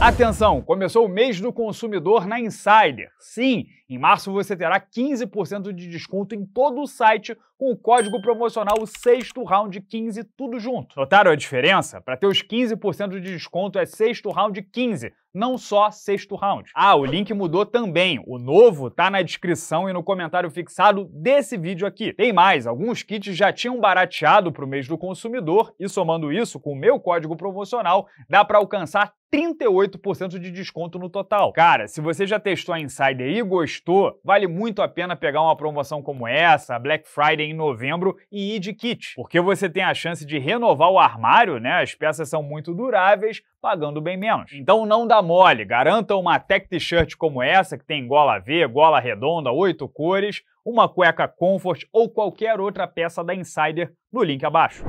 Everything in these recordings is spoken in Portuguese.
Atenção, começou o mês do consumidor na Insider. Sim, em março você terá 15% de desconto em todo o site com o código promocional o sexto round 15, tudo junto. Notaram a diferença? Para ter os 15% de desconto é sexto round 15, não só sexto round. Ah, o link mudou também. O novo tá na descrição e no comentário fixado desse vídeo aqui. Tem mais, alguns kits já tinham barateado para o mês do consumidor e somando isso com o meu código promocional, dá para alcançar 38% de desconto no total. Cara, se você já testou a Insider e gostou, vale muito a pena pegar uma promoção como essa, Black Friday em novembro e ID de kit, porque você tem a chance de renovar o armário, né? As peças são muito duráveis, pagando bem menos. Então não dá mole, garanta uma tech t-shirt como essa, que tem gola V, gola redonda, oito cores, uma cueca Comfort ou qualquer outra peça da Insider no link abaixo.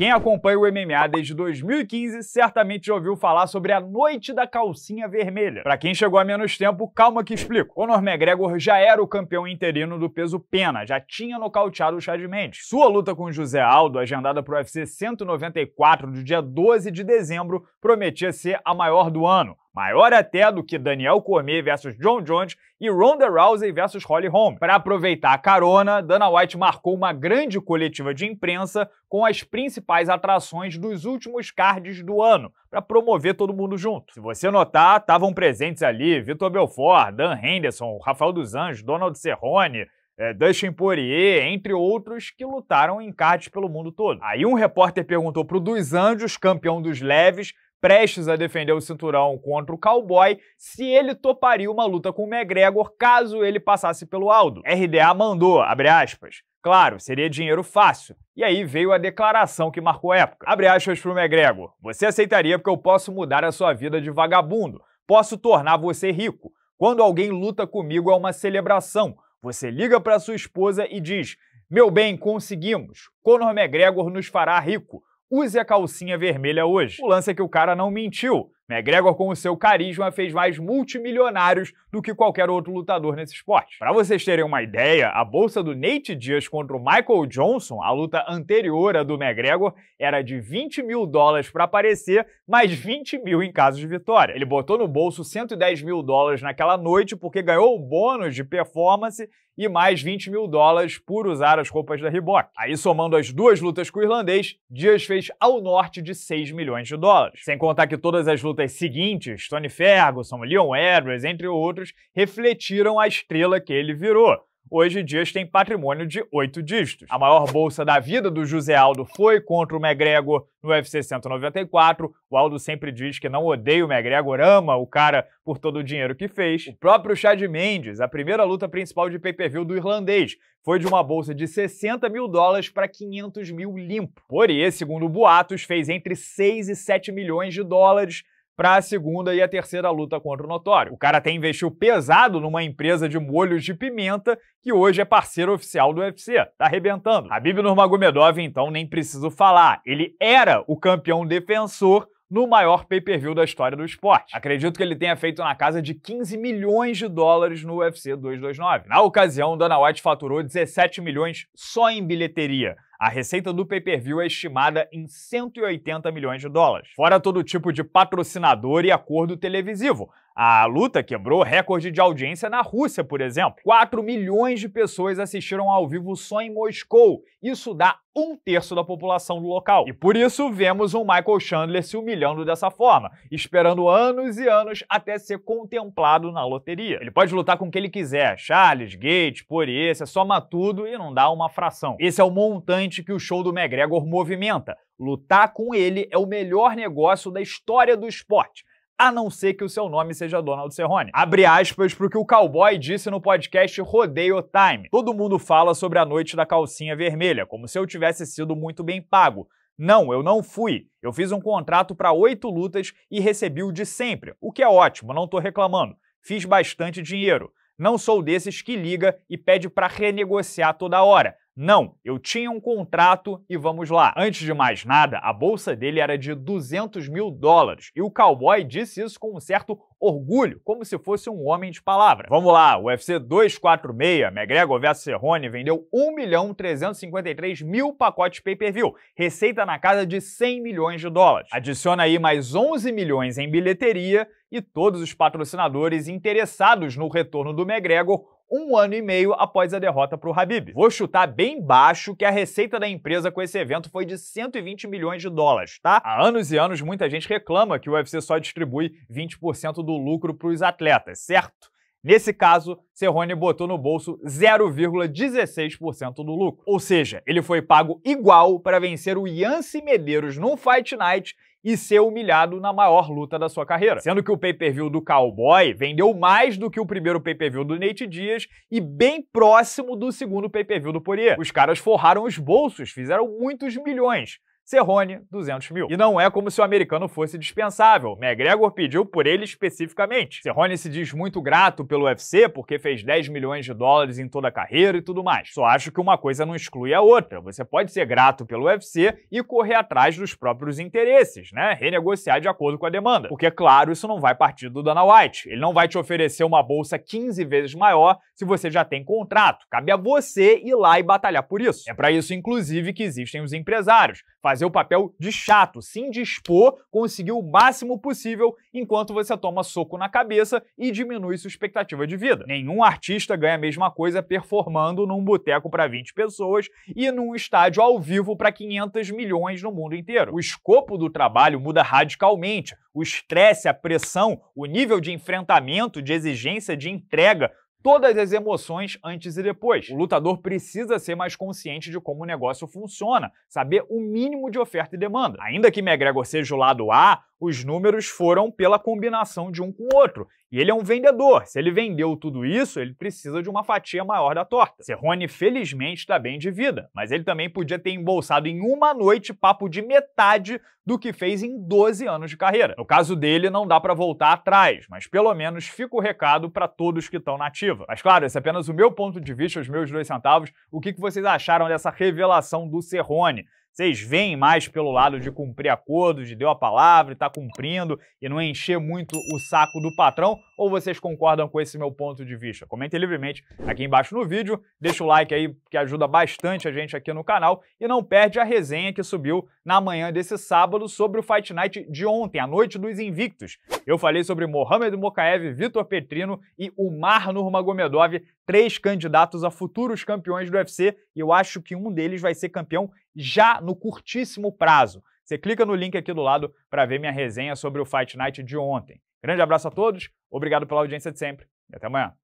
Quem acompanha o MMA desde 2015 certamente já ouviu falar sobre a noite da calcinha vermelha. Para quem chegou há menos tempo, calma que explico. Conor McGregor já era o campeão interino do peso pena, já tinha nocauteado o Chad Mendes. Sua luta com José Aldo, agendada para o UFC 194 do dia 12 de dezembro, prometia ser a maior do ano Maior até do que Daniel Cormier versus John Jones e Ronda Rousey versus Holly Holm. Para aproveitar a carona, Dana White marcou uma grande coletiva de imprensa com as principais atrações dos últimos cards do ano, para promover todo mundo junto. Se você notar, estavam presentes ali Vitor Belfort, Dan Henderson, Rafael dos Anjos, Donald Cerrone, é, Dustin Poirier, entre outros, que lutaram em cards pelo mundo todo. Aí um repórter perguntou pro Dos Anjos, campeão dos leves, prestes a defender o cinturão contra o Cowboy, se ele toparia uma luta com o McGregor caso ele passasse pelo Aldo. RDA mandou, abre aspas, Claro, seria dinheiro fácil. E aí veio a declaração que marcou a época. Abre aspas pro McGregor. Você aceitaria porque eu posso mudar a sua vida de vagabundo. Posso tornar você rico. Quando alguém luta comigo é uma celebração. Você liga para sua esposa e diz: "Meu bem, conseguimos. Conor McGregor nos fará rico use a calcinha vermelha hoje. O lance é que o cara não mentiu. McGregor, com o seu carisma, fez mais multimilionários do que qualquer outro lutador nesse esporte. Para vocês terem uma ideia, a bolsa do Nate Diaz contra o Michael Johnson, a luta anterior à do McGregor, era de 20 mil dólares para aparecer, mais 20 mil em caso de vitória. Ele botou no bolso 110 mil dólares naquela noite porque ganhou o bônus de performance e mais 20 mil dólares por usar as roupas da Reebok. Aí, somando as duas lutas com o irlandês, Dias fez ao norte de 6 milhões de dólares. Sem contar que todas as lutas seguintes, Tony Ferguson, Leon Edwards, entre outros, refletiram a estrela que ele virou hoje em dia tem patrimônio de oito dígitos. A maior bolsa da vida do José Aldo foi contra o McGregor no UFC 194. O Aldo sempre diz que não odeia o McGregor, ama o cara por todo o dinheiro que fez. O próprio Chad Mendes, a primeira luta principal de pay-per-view do irlandês, foi de uma bolsa de 60 mil dólares para 500 mil limpo. isso, segundo boatos, fez entre 6 e 7 milhões de dólares para a segunda e a terceira luta contra o Notório. O cara até investiu pesado numa empresa de molhos de pimenta que hoje é parceiro oficial do UFC. Tá arrebentando. Habib Nurmagomedov, então, nem preciso falar. Ele era o campeão defensor no maior pay-per-view da história do esporte. Acredito que ele tenha feito na casa de 15 milhões de dólares no UFC 229. Na ocasião, Dana White faturou 17 milhões só em bilheteria a receita do pay-per-view é estimada em 180 milhões de dólares, fora todo tipo de patrocinador e acordo televisivo, a luta quebrou recorde de audiência na Rússia, por exemplo. 4 milhões de pessoas assistiram ao vivo só em Moscou. Isso dá um terço da população do local. E por isso vemos um Michael Chandler se humilhando dessa forma, esperando anos e anos até ser contemplado na loteria. Ele pode lutar com o que ele quiser, Charles, Gates, Poirier, você soma tudo e não dá uma fração. Esse é o montante que o show do McGregor movimenta. Lutar com ele é o melhor negócio da história do esporte a não ser que o seu nome seja Donald Cerrone. Abre aspas pro que o cowboy disse no podcast Rodeio Time. Todo mundo fala sobre a noite da calcinha vermelha, como se eu tivesse sido muito bem pago. Não, eu não fui. Eu fiz um contrato para oito lutas e recebi o de sempre, o que é ótimo, não estou reclamando. Fiz bastante dinheiro. Não sou desses que liga e pede para renegociar toda hora. Não, eu tinha um contrato e vamos lá. Antes de mais nada, a bolsa dele era de 200 mil dólares e o cowboy disse isso com um certo orgulho, como se fosse um homem de palavra. Vamos lá, o UFC 246, McGregor vs Cerrone, vendeu 1 milhão 353 mil pacotes pay-per-view, receita na casa de 100 milhões de dólares. Adiciona aí mais 11 milhões em bilheteria e todos os patrocinadores interessados no retorno do McGregor um ano e meio após a derrota para o Habib. Vou chutar bem baixo que a receita da empresa com esse evento foi de 120 milhões de dólares, tá? Há anos e anos muita gente reclama que o UFC só distribui 20% do lucro para os atletas, certo? Nesse caso, Cerrone botou no bolso 0,16% do lucro. Ou seja, ele foi pago igual para vencer o Yance Medeiros num Fight Night e ser humilhado na maior luta da sua carreira. Sendo que o pay-per-view do Cowboy vendeu mais do que o primeiro pay-per-view do Nate Diaz e bem próximo do segundo pay-per-view do Poirier. Os caras forraram os bolsos, fizeram muitos milhões. Cerrone, 200 mil. E não é como se o americano fosse dispensável. McGregor pediu por ele especificamente. Cerrone se diz muito grato pelo UFC porque fez 10 milhões de dólares em toda a carreira e tudo mais. Só acho que uma coisa não exclui a outra. Você pode ser grato pelo UFC e correr atrás dos próprios interesses, né? Renegociar de acordo com a demanda. Porque, claro, isso não vai partir do Dana White. Ele não vai te oferecer uma bolsa 15 vezes maior se você já tem contrato. Cabe a você ir lá e batalhar por isso. É para isso, inclusive, que existem os empresários. Faz fazer o papel de chato, se indispor, conseguir o máximo possível enquanto você toma soco na cabeça e diminui sua expectativa de vida. Nenhum artista ganha a mesma coisa performando num boteco para 20 pessoas e num estádio ao vivo para 500 milhões no mundo inteiro. O escopo do trabalho muda radicalmente. O estresse, a pressão, o nível de enfrentamento, de exigência, de entrega, todas as emoções antes e depois. O lutador precisa ser mais consciente de como o negócio funciona, saber o mínimo de oferta e demanda. Ainda que McGregor seja o lado A, os números foram pela combinação de um com o outro. E ele é um vendedor. Se ele vendeu tudo isso, ele precisa de uma fatia maior da torta. Serrone, felizmente, está bem de vida, mas ele também podia ter embolsado em uma noite papo de metade do que fez em 12 anos de carreira. No caso dele, não dá para voltar atrás, mas pelo menos fica o recado para todos que estão na ativa. Mas claro, esse é apenas o meu ponto de vista, os meus dois centavos. O que, que vocês acharam dessa revelação do Serrone? Vocês veem mais pelo lado de cumprir acordos, de deu a palavra e tá cumprindo e não encher muito o saco do patrão? Ou vocês concordam com esse meu ponto de vista? Comentem livremente aqui embaixo no vídeo, deixa o like aí que ajuda bastante a gente aqui no canal e não perde a resenha que subiu na manhã desse sábado sobre o Fight Night de ontem, a noite dos invictos. Eu falei sobre Mohamed Mokaev, Vitor Petrino e Umar Nurmagomedov, três candidatos a futuros campeões do UFC, e eu acho que um deles vai ser campeão já no curtíssimo prazo. Você clica no link aqui do lado para ver minha resenha sobre o Fight Night de ontem. Grande abraço a todos, obrigado pela audiência de sempre e até amanhã.